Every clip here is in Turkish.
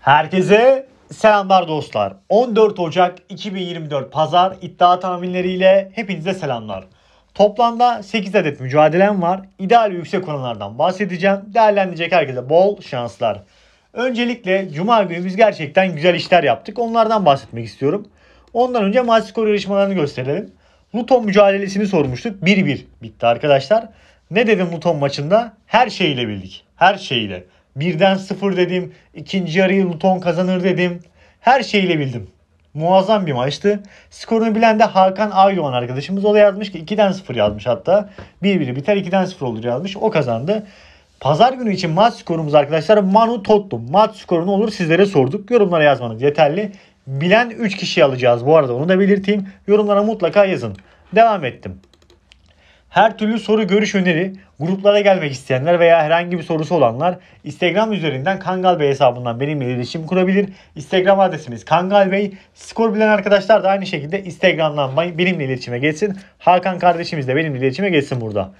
Herkese selamlar dostlar. 14 Ocak 2024 Pazar iddia tahminleriyle hepinize selamlar. Toplamda 8 adet mücadelem var. İdeal yüksek oranlardan bahsedeceğim. Değerlendirecek herkese bol şanslar. Öncelikle Cuma günü biz gerçekten güzel işler yaptık. Onlardan bahsetmek istiyorum. Ondan önce maç skor yarışmalarını gösterelim. Luton mücadelesini sormuştuk. 1-1 bitti arkadaşlar. Ne dedim Luton maçında? Her şeyle bildik. Her şeyle. Birden sıfır dedim. ikinci yarıyı Luton kazanır dedim. Her şeyiyle bildim. Muazzam bir maçtı. Skorunu bilen de Hakan Aydoğan arkadaşımız. O da yazmış ki 2'den 0 yazmış hatta. 1-1 biter 2'den 0 olur yazmış. O kazandı. Pazar günü için maç skorumuz arkadaşlar Manu Tottum. Maç skoru ne olur sizlere sorduk. Yorumlara yazmanız yeterli. Bilen 3 kişi alacağız bu arada onu da belirteyim. Yorumlara mutlaka yazın. Devam ettim. Her türlü soru, görüş, öneri, gruplara gelmek isteyenler veya herhangi bir sorusu olanlar Instagram üzerinden Kangal Bey hesabından benimle iletişim kurabilir. Instagram adresimiz Kangal Bey. Skor bilen arkadaşlar da aynı şekilde Instagram'dan benimle iletişime geçsin. Hakan kardeşimiz de benimle iletişime geçsin burada.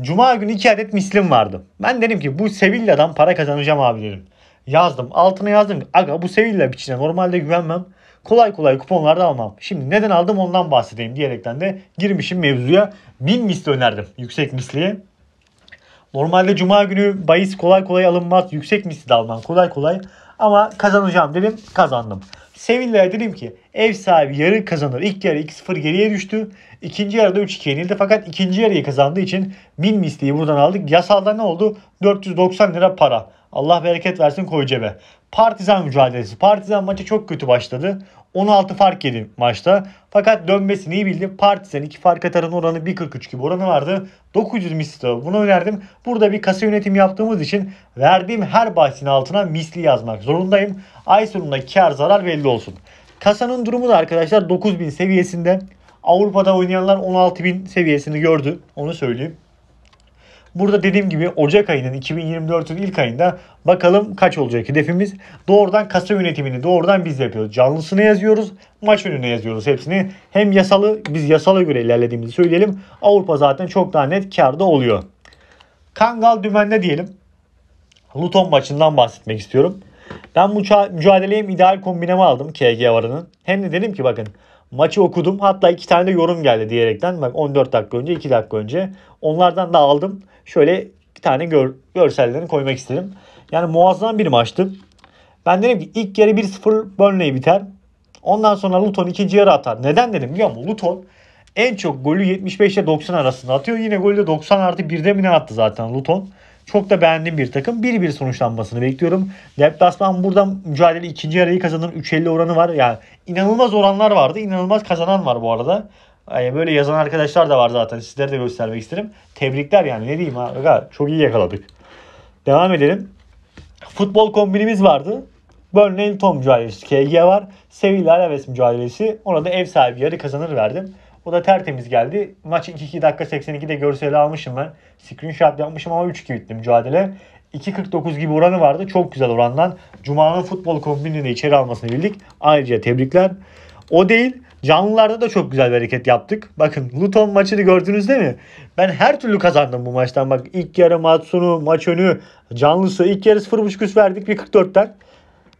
Cuma günü iki adet mislim vardı. Ben dedim ki bu Sevilla'dan para kazanacağım abi dedim. Yazdım altına yazdım. Aga bu Sevilla biçine normalde güvenmem kolay kolay kuponlarda almam. Şimdi neden aldım ondan bahsedeyim diyerekten de girmişim mevzuya. 1000 misli önerdim yüksek misliye. Normalde cuma günü bahis kolay kolay alınmaz. Yüksek misli de almam kolay kolay. Ama kazanacağım dedim kazandım. Sevilla'ya dedim ki ev sahibi yarı kazanır. İlk yarı 2-0 geriye düştü. İkinci yarıda 3-2 yenildi. Fakat ikinci yarıyı kazandığı için 1000 misliyi buradan aldık. Yasalda ne oldu? 490 lira para. Allah bereket versin koy cebe. Partizan mücadelesi. Partizan maçı çok kötü başladı. 16 fark yedi maçta. Fakat dönmesini iyi bildi. Partizan 2 fark atarın oranı 1.43 gibi oranı vardı. 900 misli bunu önerdim. Burada bir kasa yönetim yaptığımız için verdiğim her bahsin altına misli yazmak zorundayım. Ay sonunda kar zarar belli olsun. Kasanın durumu da arkadaşlar 9000 seviyesinde. Avrupa'da oynayanlar 16000 seviyesini gördü. Onu söyleyeyim. Burada dediğim gibi Ocak ayının 2024'ün ilk ayında bakalım kaç olacak hedefimiz. Doğrudan kasa yönetimini doğrudan biz yapıyoruz. Canlısını yazıyoruz, maç önüne yazıyoruz hepsini. Hem yasalı biz yasala göre ilerlediğimizi söyleyelim. Avrupa zaten çok daha net karda oluyor. Kangal Dümen'de diyelim. Luton maçından bahsetmek istiyorum. Ben mücadeleye hem ideal kombinemi aldım KG varının. Hem de dedim ki bakın maçı okudum. Hatta iki tane de yorum geldi diyerekten. Bak 14 dakika önce 2 dakika önce. Onlardan da aldım şöyle bir tane gör, görsellerini koymak istedim. Yani muazzam bir maçtı. Ben dedim ki ilk yarı 1-0 Burnley biter. Ondan sonra Luton ikinci yarı atar. Neden dedim biliyor musun? Luton en çok golü 75 ile 90 arasında atıyor. Yine golü de 90 artı 1'de mi ne attı zaten Luton. Çok da beğendiğim bir takım. 1-1 sonuçlanmasını bekliyorum. Deplasman buradan mücadele ikinci yarıyı kazanır. 3.50 oranı var. Yani inanılmaz oranlar vardı. İnanılmaz kazanan var bu arada. Hani böyle yazan arkadaşlar da var zaten. Sizlere de göstermek isterim. Tebrikler yani ne diyeyim ha. çok iyi yakaladık. Devam edelim. Futbol kombinimiz vardı. Burnley'in Tom mücadelesi KG var. Sevilla Alaves mücadelesi. Ona da ev sahibi yarı kazanır verdim. O da tertemiz geldi. Maç 2-2 dakika 82'de görseli almışım ben. Screenshot yapmışım ama 3-2 bitti mücadele. 2.49 gibi oranı vardı. Çok güzel orandan. Cuma'nın futbol kombinini de içeri almasını bildik. Ayrıca tebrikler. O değil. Canlılarda da çok güzel bir hareket yaptık. Bakın Luton maçını gördünüz değil mi? Ben her türlü kazandım bu maçtan. Bak ilk yarı maç sonu, maç önü, canlısı. ilk yarı 0.5 verdik bir 44'ten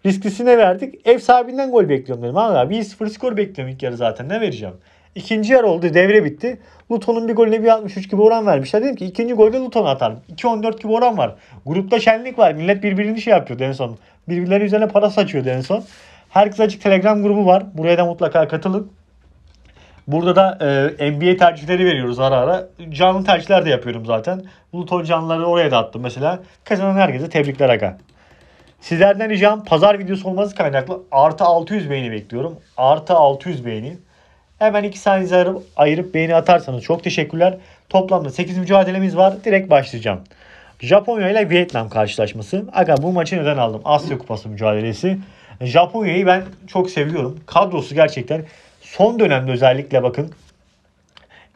Risklisine verdik. Ev sahibinden gol bekliyorum dedim. Abi 1-0 skor bekliyorum ilk yarı zaten. Ne vereceğim? İkinci yarı oldu. Devre bitti. Luton'un bir golüne bir 1.63 gibi oran vermişler. Dedim ki ikinci golde Luton atar. 2.14 gibi oran var. Grupta şenlik var. Millet birbirini şey yapıyor en son. Birbirleri üzerine para saçıyor en son. Herkes Açık Telegram grubu var. Buraya da mutlaka katılın. Burada da e, NBA tercihleri veriyoruz ara ara. Canlı tercihler de yapıyorum zaten. Bulut canlıları oraya da attım mesela. Kazanan herkese tebrikler aga. Sizlerden ricam pazar videosu olması kaynaklı artı 600 beğeni bekliyorum. Artı 600 beğeni. Hemen 2 saniye ayırıp, ayırıp beğeni atarsanız çok teşekkürler. Toplamda 8 mücadelemiz var. Direkt başlayacağım. Japonya ile Vietnam karşılaşması. Aga bu maçı neden aldım? Asya Kupası mücadelesi. Japonya'yı ben çok seviyorum. Kadrosu gerçekten son dönemde özellikle bakın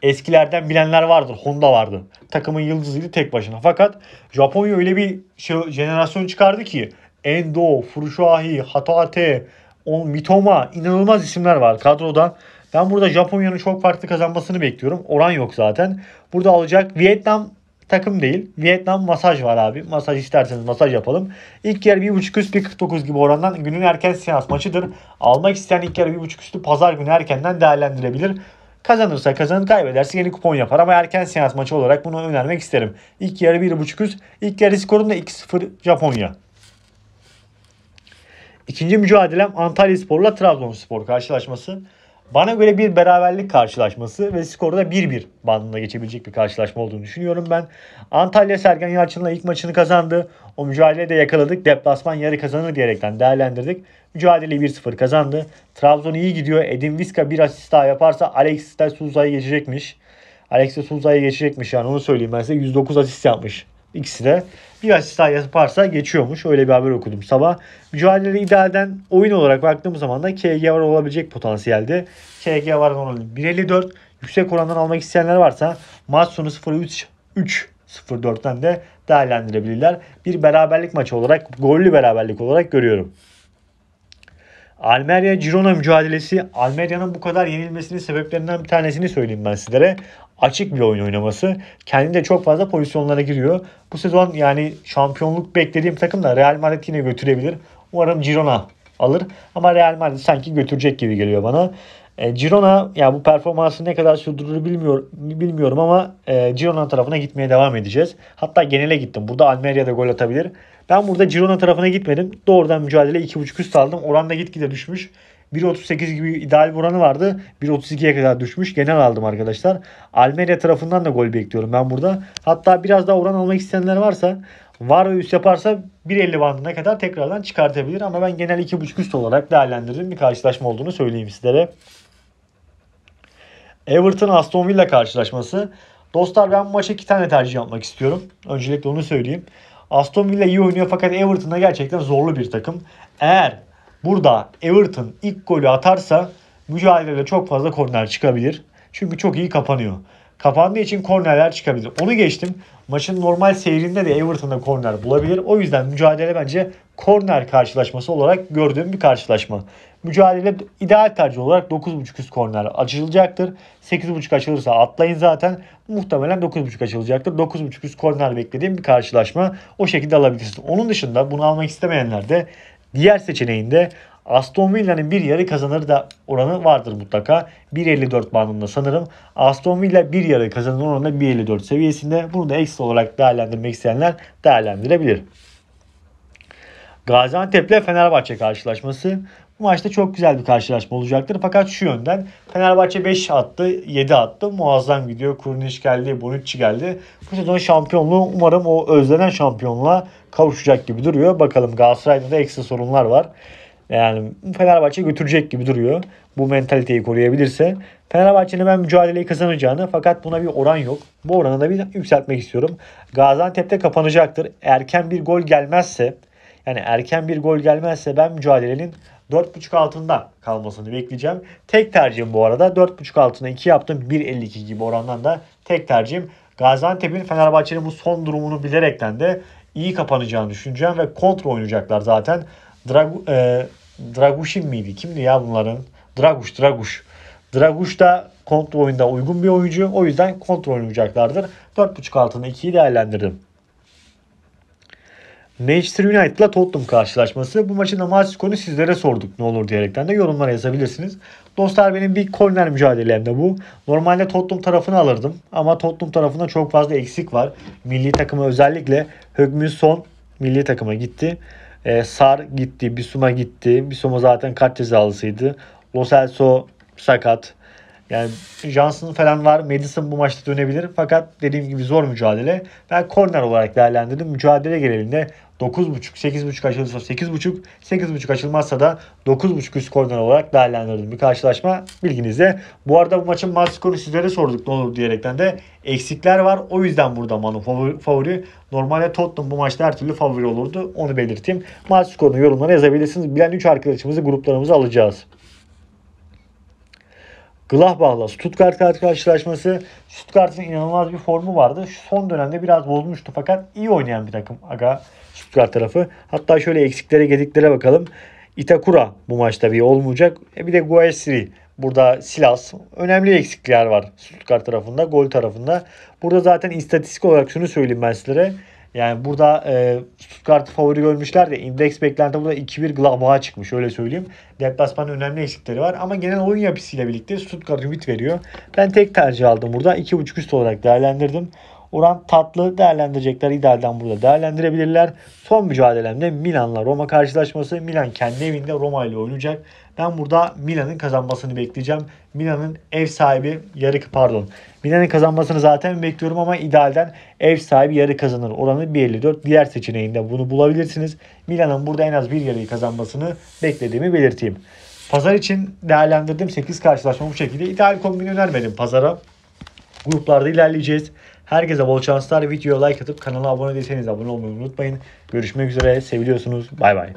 eskilerden bilenler vardır. Honda vardı. Takımın yıldızıydı tek başına. Fakat Japonya öyle bir şey, jenerasyon çıkardı ki Endo, Furushwahi, Hatate, On Mitoma inanılmaz isimler var kadroda. Ben burada Japonya'nın çok farklı kazanmasını bekliyorum. Oran yok zaten. Burada alacak Vietnam takım değil. Vietnam masaj var abi. Masaj isterseniz masaj yapalım. İlk yarı 1.5 üst 1.49 gibi orandan günün erken seans maçıdır. Almak isteyen ilk yarı 1.5 üstü pazar günü erkenden değerlendirebilir. Kazanırsa kazanır kaybederse yeni kupon yapar ama erken seans maçı olarak bunu önermek isterim. İlk yarı 1.5 üst. İlk yarı skorun da 2-0 Japonya. İkinci mücadelem Antalya Spor'la Trabzonspor karşılaşması. Bana göre bir beraberlik karşılaşması ve skorda 1-1 bandında geçebilecek bir karşılaşma olduğunu düşünüyorum ben. Antalya Sergen Yalçın'la ilk maçını kazandı. O mücadeleyi de yakaladık. Deplasman yarı kazanır diyerekten değerlendirdik. Mücadeleyi 1-0 kazandı. Trabzon iyi gidiyor. Edin Viska bir asist daha yaparsa Alex de Suza'ya geçecekmiş. Alex de Suza'ya geçecekmiş yani onu söyleyeyim ben size. 109 asist yapmış ikisine bir asist daha yaparsa geçiyormuş. Öyle bir haber okudum sabah. Mücadele idealden oyun olarak baktığımız zaman da KG var olabilecek potansiyelde. KG var 1.54 yüksek orandan almak isteyenler varsa maç sonu 03-04'ten de değerlendirebilirler. Bir beraberlik maçı olarak, gollü beraberlik olarak görüyorum. Almeria Girona mücadelesi Almeria'nın bu kadar yenilmesinin sebeplerinden bir tanesini söyleyeyim ben sizlere açık bir oyun oynaması. Kendi de çok fazla pozisyonlara giriyor. Bu sezon yani şampiyonluk beklediğim takım da Real Madrid yine götürebilir. Umarım Girona alır. Ama Real Madrid sanki götürecek gibi geliyor bana. E, Girona ya bu performansı ne kadar sürdürür bilmiyor, bilmiyorum ama e, Girona tarafına gitmeye devam edeceğiz. Hatta genele gittim. Burada Almeria da gol atabilir. Ben burada Girona tarafına gitmedim. Doğrudan mücadele 2.5 üst aldım. Oran da gitgide düşmüş. 1.38 gibi ideal bir oranı vardı. 1.32'ye kadar düşmüş. Genel aldım arkadaşlar. Almeria tarafından da gol bekliyorum ben burada. Hatta biraz daha oran almak isteyenler varsa var ve üst yaparsa 1.50 bandına kadar tekrardan çıkartabilir. Ama ben genel 2.5 üst olarak değerlendirdim bir karşılaşma olduğunu söyleyeyim sizlere. Everton Aston Villa karşılaşması. Dostlar ben bu maça iki tane tercih yapmak istiyorum. Öncelikle onu söyleyeyim. Aston Villa iyi oynuyor fakat Everton'a gerçekten zorlu bir takım. Eğer Burada Everton ilk golü atarsa mücadelede çok fazla korner çıkabilir. Çünkü çok iyi kapanıyor. Kapandığı için kornerler çıkabilir. Onu geçtim. Maçın normal seyrinde de Everton'da korner bulabilir. O yüzden mücadele bence korner karşılaşması olarak gördüğüm bir karşılaşma. Mücadele ideal tercih olarak 9.5 üst korner açılacaktır. 8.5 açılırsa atlayın zaten. Muhtemelen 9.5 açılacaktır. 9.5 üst korner beklediğim bir karşılaşma. O şekilde alabilirsiniz. Onun dışında bunu almak istemeyenler de Diğer seçeneğinde Aston Villa'nın bir yarı kazanır da oranı vardır mutlaka. 1.54 bandında sanırım. Aston Villa bir yarı kazanır oranında 1.54 seviyesinde. Bunu da ekstra olarak değerlendirmek isteyenler değerlendirebilir. ile Fenerbahçe karşılaşması. Bu maçta çok güzel bir karşılaşma olacaktır. Fakat şu yönden Fenerbahçe 5 attı, 7 attı. Muazzam gidiyor. Kurniş geldi, Bonucci geldi. Bu sezon şampiyonluğu umarım o özlenen şampiyonluğa kavuşacak gibi duruyor. Bakalım Galatasaray'da da ekstra sorunlar var. Yani Fenerbahçe götürecek gibi duruyor. Bu mentaliteyi koruyabilirse. Fenerbahçe'nin ben mücadeleyi kazanacağını fakat buna bir oran yok. Bu oranı da bir yükseltmek istiyorum. Gaziantep'te kapanacaktır. Erken bir gol gelmezse yani erken bir gol gelmezse ben mücadelenin 4.5 altında kalmasını bekleyeceğim. Tek tercihim bu arada 4.5 altına 2 yaptım. 1.52 gibi orandan da tek tercihim. Gaziantep'in Fenerbahçe'nin bu son durumunu bilerekten de iyi kapanacağını düşüneceğim ve kontra oynayacaklar zaten. Drag e, Draguşin miydi? Kimdi ya bunların? Draguş, Draguş. Draguş da kontrol oyunda uygun bir oyuncu. O yüzden kontrol oynayacaklardır. 4.5 altına 2'yi değerlendirdim. Manchester United Tottenham karşılaşması. Bu maçın da maç skorunu sizlere sorduk ne olur diyerekten de yorumlara yazabilirsiniz. Dostlar benim bir korner mücadelem de bu. Normalde Tottenham tarafını alırdım ama Tottenham tarafında çok fazla eksik var. Milli takıma özellikle Högmin Son milli takıma gitti. Ee, Sar gitti, Bisuma gitti. Bisuma zaten kart cezalısıydı. Lo Celso sakat. Yani Johnson falan var. Madison bu maçta dönebilir. Fakat dediğim gibi zor mücadele. Ben korner olarak değerlendirdim. Mücadele genelinde 9.5, 8.5 açılırsa 8.5, 8.5 açılmazsa da 9.5 üst korner olarak değerlendirildi bir karşılaşma bilginizde. Bu arada bu maçın maç skoru sizlere sorduk ne olur diyerekten de eksikler var. O yüzden burada Manu favori. Normalde Tottenham bu maçta her türlü favori olurdu. Onu belirteyim. Maç skorunu yorumlara yazabilirsiniz. Bilen 3 arkadaşımızı gruplarımıza alacağız. Gladbach'la Stuttgart karşılaşması. Stuttgart'ın inanılmaz bir formu vardı. Şu son dönemde biraz bozulmuştu fakat iyi oynayan bir takım aga Stuttgart tarafı. Hatta şöyle eksiklere gediklere bakalım. Itakura bu maçta bir olmayacak. E bir de Guayasiri burada Silas. Önemli eksikler var Stuttgart tarafında, gol tarafında. Burada zaten istatistik olarak şunu söyleyeyim ben sizlere. Yani burada e, Stuttgart'ı favori görmüşler de indeks beklenti burada 2-1 Gladbach'a çıkmış öyle söyleyeyim. Deplasmanın önemli eksikleri var ama genel oyun yapısıyla birlikte Stuttgart ümit veriyor. Ben tek tercih aldım burada 2.5 üst olarak değerlendirdim. Oran tatlı değerlendirecekler. İdealden burada değerlendirebilirler. Son mücadelemde Milan'la Roma karşılaşması. Milan kendi evinde Roma ile oynayacak. Ben burada Milan'ın kazanmasını bekleyeceğim. Milan'ın ev sahibi yarı pardon. Milan'ın kazanmasını zaten bekliyorum ama idealden ev sahibi yarı kazanır. Oranı 1.54 diğer seçeneğinde bunu bulabilirsiniz. Milan'ın burada en az bir yarıyı kazanmasını beklediğimi belirteyim. Pazar için değerlendirdim 8 karşılaşma bu şekilde. İdeal kombini önermedim pazara. Gruplarda ilerleyeceğiz. Herkese bol şanslar. Videoya like atıp kanala abone değilseniz abone olmayı unutmayın. Görüşmek üzere. Seviliyorsunuz. Bay bay.